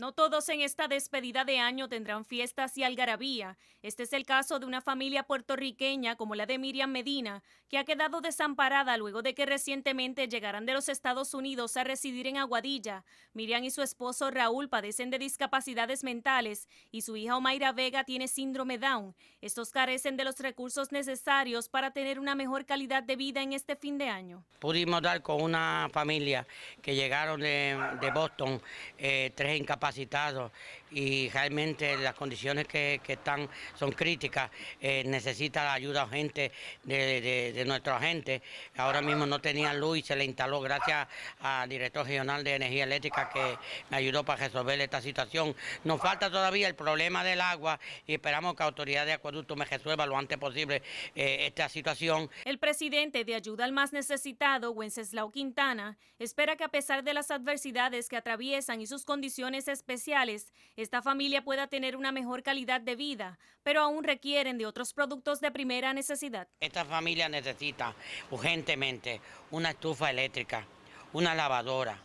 No todos en esta despedida de año tendrán fiestas y algarabía. Este es el caso de una familia puertorriqueña como la de Miriam Medina, que ha quedado desamparada luego de que recientemente llegaran de los Estados Unidos a residir en Aguadilla. Miriam y su esposo Raúl padecen de discapacidades mentales y su hija Omaira Vega tiene síndrome Down. Estos carecen de los recursos necesarios para tener una mejor calidad de vida en este fin de año. Pudimos dar con una familia que llegaron de, Boston, eh, tres incapacidades y realmente las condiciones que, están son críticas. Eh, necesita la ayuda urgente de, de, nuestra gente. Ahora mismo no tenía luz y se le instaló gracias al director regional de energía eléctrica que me ayudó para resolver esta situación. Nos falta todavía el problema del agua y esperamos que la autoridad de acueducto me resuelva lo antes posible eh, esta situación. El presidente de Ayuda al Más Necesitado, Wenceslao Quintana, espera que a pesar de las adversidades que atraviesan y sus condiciones especiales, esta familia pueda tener una mejor calidad de vida, pero aún requieren de otros productos de primera necesidad. Esta familia necesita urgentemente una estufa eléctrica, una lavadora,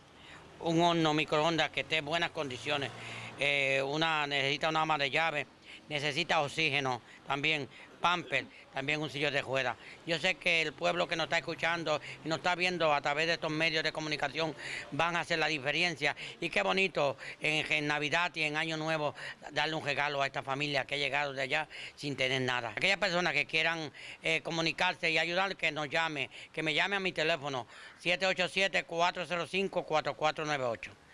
un horno microondas que esté en buenas condiciones, eh, una, necesita una ama de llave, necesita oxígeno también, Pamper, también un sillón de juega. Yo sé que el pueblo que nos está escuchando y nos está viendo a través de estos medios de comunicación van a hacer la diferencia. Y qué bonito en, Navidad y en Año Nuevo darle un regalo a esta familia que ha llegado de allá sin tener nada. Aquellas personas que quieran eh, comunicarse y ayudar, que nos llame, que me llame a mi teléfono 787-405-4498.